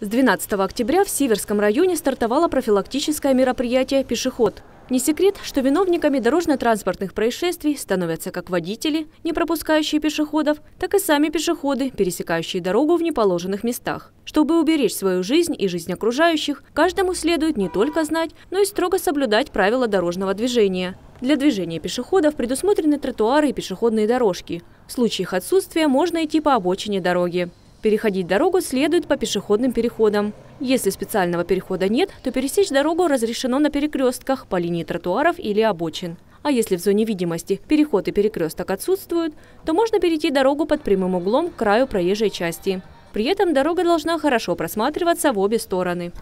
С 12 октября в Сиверском районе стартовало профилактическое мероприятие «Пешеход». Не секрет, что виновниками дорожно-транспортных происшествий становятся как водители, не пропускающие пешеходов, так и сами пешеходы, пересекающие дорогу в неположенных местах. Чтобы уберечь свою жизнь и жизнь окружающих, каждому следует не только знать, но и строго соблюдать правила дорожного движения. Для движения пешеходов предусмотрены тротуары и пешеходные дорожки. В случае их отсутствия можно идти по обочине дороги. Переходить дорогу следует по пешеходным переходам. Если специального перехода нет, то пересечь дорогу разрешено на перекрестках, по линии тротуаров или обочин. А если в зоне видимости переход и перекресток отсутствуют, то можно перейти дорогу под прямым углом к краю проезжей части. При этом дорога должна хорошо просматриваться в обе стороны.